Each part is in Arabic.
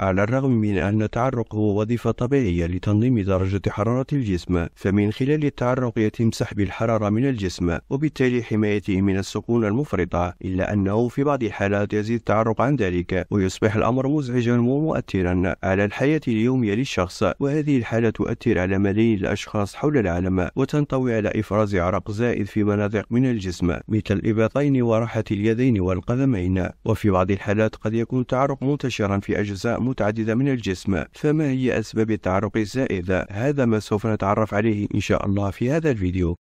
على الرغم من أن التعرق هو وظيفة طبيعية لتنظيم درجة حرارة الجسم فمن خلال التعرق يتم سحب الحرارة من الجسم وبالتالي حمايته من السخونة المفرطة إلا أنه في بعض الحالات يزيد التعرق عن ذلك ويصبح الأمر مزعجا ومؤثرا على الحياة اليومية للشخص وهذه الحالة تؤثر على ملايين الأشخاص حول العالم وتنطوي على إفراز عرق زائد في مناطق من الجسم مثل الإبطين وراحة اليدين والقدمين وفي بعض الحالات قد يكون التعرق منتشرا في أجزاء متعددة من الجسم فما هي أسباب التعرق الزائد هذا ما سوف نتعرف عليه إن شاء الله في هذا الفيديو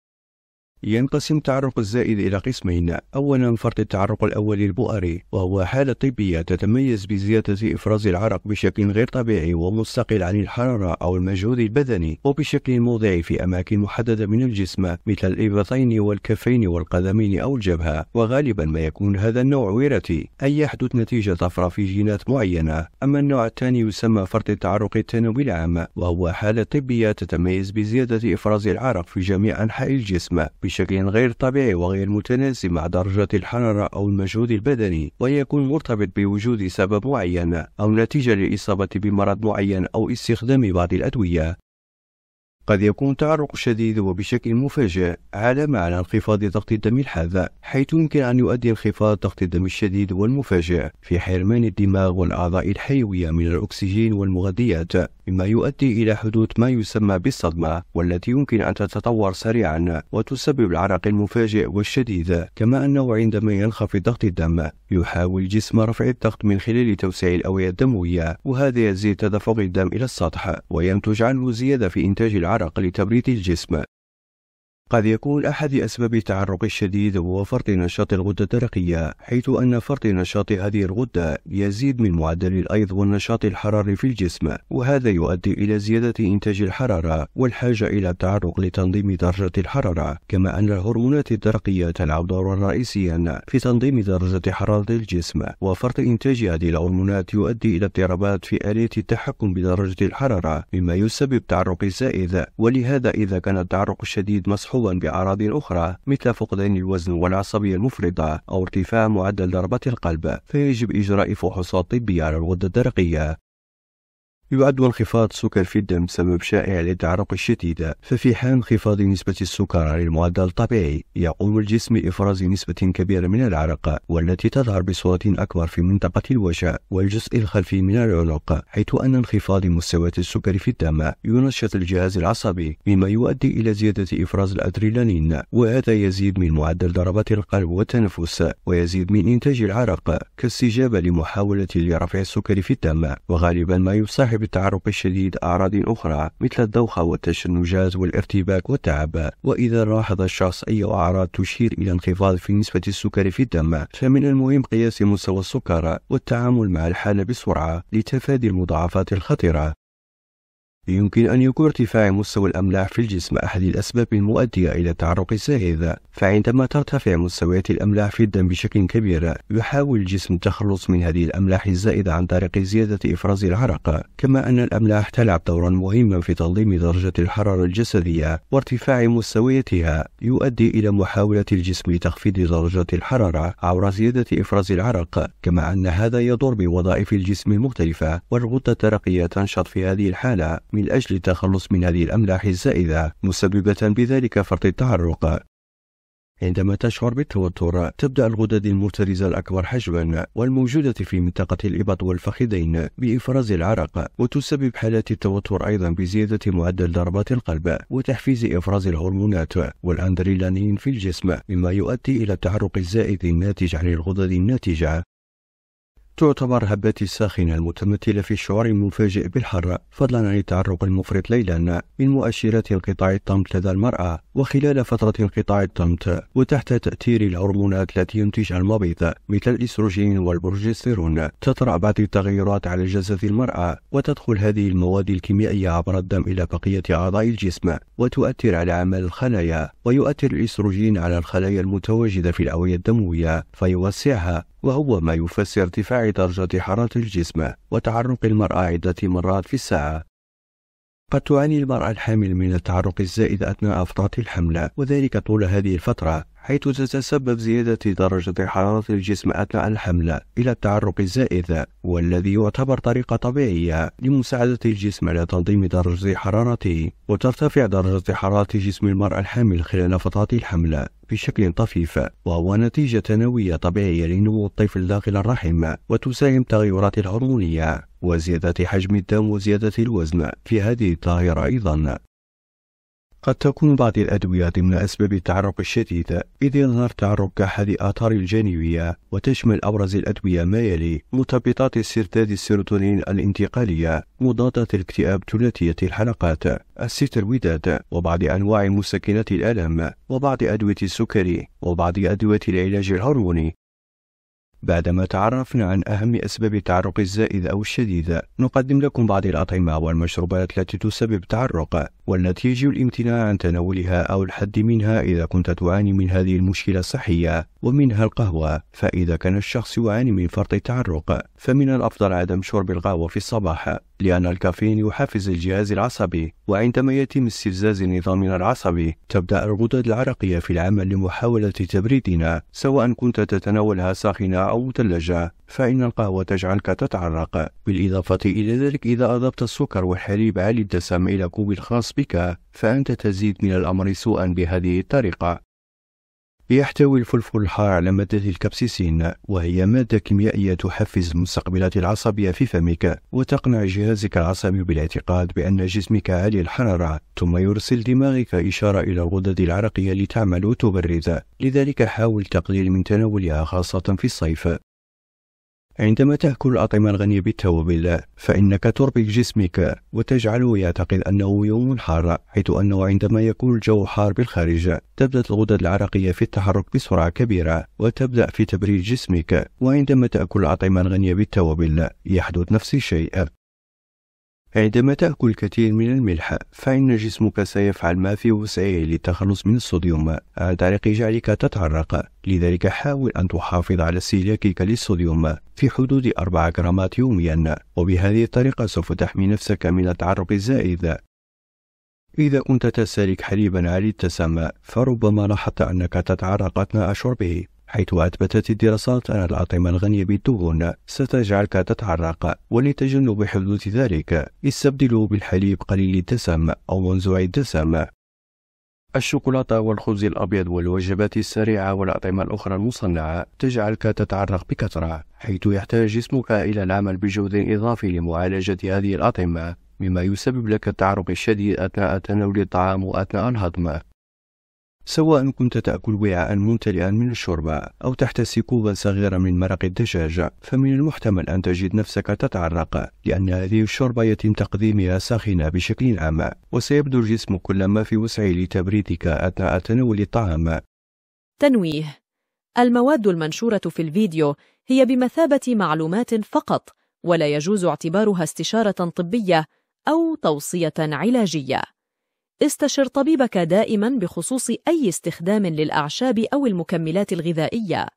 ينقسم التعرق الزائد إلى قسمين أولا فرط التعرق الأول البؤري وهو حالة طبية تتميز بزيادة إفراز العرق بشكل غير طبيعي ومستقل عن الحرارة أو المجهود البدني وبشكل موضعي في أماكن محددة من الجسم مثل الإبطين والكفين والقدمين أو الجبهة وغالبا ما يكون هذا النوع وراثي أي يحدث نتيجة طفرة في جينات معينة أما النوع الثاني يسمى فرط التعرق الثانوي العام وهو حالة طبية تتميز بزيادة إفراز العرق في جميع أنحاء الجسم بشكل غير طبيعي وغير متناسب مع درجة الحرارة أو المجهود البدني ويكون مرتبط بوجود سبب معين أو نتيجة للإصابة بمرض معين أو استخدام بعض الأدوية قد يكون تعرق شديد وبشكل مفاجئ علامة على انخفاض ضغط الدم الحاد حيث يمكن أن يؤدي انخفاض ضغط الدم الشديد والمفاجئ في حرمان الدماغ والأعضاء الحيوية من الأكسجين والمغذيات مما يؤدي إلى حدوث ما يسمى بالصدمة والتي يمكن أن تتطور سريعا وتسبب العرق المفاجئ والشديد كما أنه عندما ينخفض ضغط الدم يحاول الجسم رفع الضغط من خلال توسيع الأوعية الدموية وهذا يزيد تدفق الدم إلى السطح وينتج عنه زيادة في إنتاج العرق لتبريد الجسم قد يكون أحد أسباب التعرق الشديد هو فرط نشاط الغدة الدرقية حيث أن فرط نشاط هذه الغدة يزيد من معدل الأيض والنشاط الحراري في الجسم وهذا يؤدي إلى زيادة إنتاج الحرارة والحاجة إلى التعرق لتنظيم درجة الحرارة كما أن الهرمونات الدرقية تلعب دورا رئيسيا في تنظيم درجة حرارة الجسم وفرط إنتاج هذه الهرمونات يؤدي إلى اضطرابات في آلية التحكم بدرجة الحرارة مما يسبب تعرق زائد ولهذا إذا كان التعرق الشديد مصحوب ملحوظا بأعراض أخرى مثل فقدان الوزن والعصبية المفرطة أو ارتفاع معدل ضربات القلب فيجب إجراء فحوصات طبية على الغدة الدرقية يعد انخفاض السكر في الدم سبب شائع للتعرق الشديد ففي حال انخفاض نسبة السكر عن المعدل الطبيعي يقوم الجسم بإفراز نسبة كبيرة من العرق والتي تظهر بصورة أكبر في منطقة الوجه والجزء الخلفي من العنق حيث أن انخفاض مستويات السكر في الدم ينشط الجهاز العصبي مما يؤدي إلى زيادة إفراز الأدرينالين وهذا يزيد من معدل ضربات القلب والتنفس ويزيد من إنتاج العرق كاستجابة لمحاولة لرفع السكر في الدم وغالبا ما يصح بالتعرق الشديد أعراض أخرى مثل الدوخة والتشنجات والارتباك والتعب وإذا لاحظ الشخص أي أعراض تشير إلى انخفاض في نسبة السكر في الدم فمن المهم قياس مستوى السكر والتعامل مع الحالة بسرعة لتفادي المضاعفات الخطرة يمكن أن يكون ارتفاع مستوى الأملاح في الجسم أحد الأسباب المؤدية إلى تعرق السائل، فعندما ترتفع مستويات الأملاح في الدم بشكل كبير، يحاول الجسم التخلص من هذه الأملاح الزائدة عن طريق زيادة إفراز العرق، كما أن الأملاح تلعب دورا مهما في تنظيم درجة الحرارة الجسدية، وارتفاع مستوياتها يؤدي إلى محاولة الجسم لتخفيض درجة الحرارة عبر زيادة إفراز العرق، كما أن هذا يضر بوظائف الجسم المختلفة، والغدة الدرقية تنشط في هذه الحالة من أجل التخلص من هذه الأملاح الزائدة مسببة بذلك فرط التعرق عندما تشعر بالتوتر تبدأ الغدد المرترزة الأكبر حجما والموجودة في منطقة الإبط والفخذين بإفراز العرق وتسبب حالات التوتر أيضا بزيادة معدل ضربات القلب وتحفيز إفراز الهرمونات والأندريلانين في الجسم مما يؤدي إلى التعرق الزائد الناتج عن الغدد الناتجة تعتبر هبات الساخنة المتمثلة في الشعور المفاجئ بالحر فضلا عن التعرق المفرط ليلا من مؤشرات القطاع الطمث لدى المرأة وخلال فترة انقطاع الطمث وتحت تأثير الهرمونات التي ينتجها المبيض مثل الإستروجين والبروجستيرون تطرأ بعض التغيرات على جسد المرأة وتدخل هذه المواد الكيميائية عبر الدم إلى بقية أعضاء الجسم وتؤثر على أعمال الخلايا ويؤثر الإستروجين على الخلايا المتواجدة في الأوعية الدموية فيوسعها وهو ما يفسر ارتفاع درجة حرارة الجسم وتعرق المرأة عدة مرات في الساعة قد تعاني المرأة الحامل من التعرق الزائد أثناء فترة الحمل وذلك طول هذه الفترة حيث تتسبب زيادة درجة حرارة الجسم أثناء الحمل إلى التعرق الزائد والذي يعتبر طريقة طبيعية لمساعدة الجسم على تنظيم درجة حرارته وترتفع درجة حرارة جسم المرأة الحامل خلال فترة الحمل بشكل طفيف وهو نتيجة ثانوية طبيعية لنمو الطفل داخل الرحم وتساهم التغيرات الهرمونية وزيادة حجم الدم وزيادة الوزن في هذه الظاهرة أيضا قد تكون بعض الأدوية ضمن أسباب التعرق الشديد إذ يظهر التعرق كأحد الآثار الجانبية وتشمل أبرز الأدوية ما يلي مثبطات استرداد السيروتونين الانتقالية مضادة الاكتئاب ثلاثية الحلقات السترويدات وبعض أنواع مسكنات الألم وبعض أدوية السكري وبعض أدوية العلاج الهرموني بعدما تعرفنا عن أهم أسباب التعرق الزائد أو الشديد نقدم لكم بعض الأطعمة والمشروبات التي تسبب التعرق والنتيجة الامتناع عن تناولها أو الحد منها إذا كنت تعاني من هذه المشكلة الصحية ومنها القهوة فإذا كان الشخص يعاني من فرط التعرق فمن الأفضل عدم شرب القهوة في الصباح لأن الكافيين يحفز الجهاز العصبي وعندما يتم استفزاز نظامنا العصبي تبدأ الغدد العرقية في العمل لمحاولة تبريدنا سواء كنت تتناولها ساخنة أو مثلجة فإن القهوة تجعلك تتعرق بالإضافة إلى ذلك إذا أضفت السكر والحليب عالي الدسم إلى كوب خاص بك فأنت تزيد من الأمر سوءا بهذه الطريقة يحتوي الفلفل الحار على مادة الكبسيسين وهي مادة كيميائية تحفز المستقبلات العصبية في فمك وتقنع جهازك العصبي بالاعتقاد بأن جسمك عالي الحرارة ثم يرسل دماغك إشارة إلى الغدد العرقية لتعمل وتبرد لذلك حاول تقليل من تناولها خاصة في الصيف عندما تأكل الأطعمة الغنية بالتوابل فإنك تربك جسمك وتجعله يعتقد أنه يوم حار حيث أنه عندما يكون الجو حار بالخارج تبدأ الغدد العرقية في التحرك بسرعة كبيرة وتبدأ في تبريد جسمك وعندما تأكل الأطعمة الغنية بالتوابل يحدث نفس الشيء عندما تأكل الكثير من الملح فإن جسمك سيفعل ما في وسعه للتخلص من الصوديوم عن طريق جعلك تتعرق لذلك حاول أن تحافظ على استهلاكك للصوديوم في حدود 4 غرامات يوميا وبهذه الطريقة سوف تحمي نفسك من التعرق الزائد إذا كنت تستهلك حليبا على التسمى فربما لاحظت أنك تتعرق أثناء شربه حيث أثبتت الدراسات أن الأطعمة الغنية بالدهون ستجعلك تتعرق ولتجنب حدوث ذلك استبدله بالحليب قليل الدسم أو منزوع الدسم الشوكولاتة والخبز الأبيض والوجبات السريعة والأطعمة الأخرى المصنعة تجعلك تتعرق بكثرة حيث يحتاج جسمك إلى العمل بجهد إضافي لمعالجة هذه الأطعمة مما يسبب لك التعرق الشديد أثناء تناول الطعام وأثناء الهضم سواء كنت تأكل وعاء ممتلئا من الشوربة أو تحتسي كوبا صغيرا من مرق الدجاج فمن المحتمل أن تجد نفسك تتعرق لأن هذه الشوربة يتم تقديمها ساخنة بشكل عام وسيبذل الجسم كل ما في وسعه لتبريدك أثناء تناول الطعام تنويه المواد المنشورة في الفيديو هي بمثابة معلومات فقط ولا يجوز اعتبارها استشارة طبية أو توصية علاجية استشر طبيبك دائما بخصوص أي استخدام للأعشاب أو المكملات الغذائية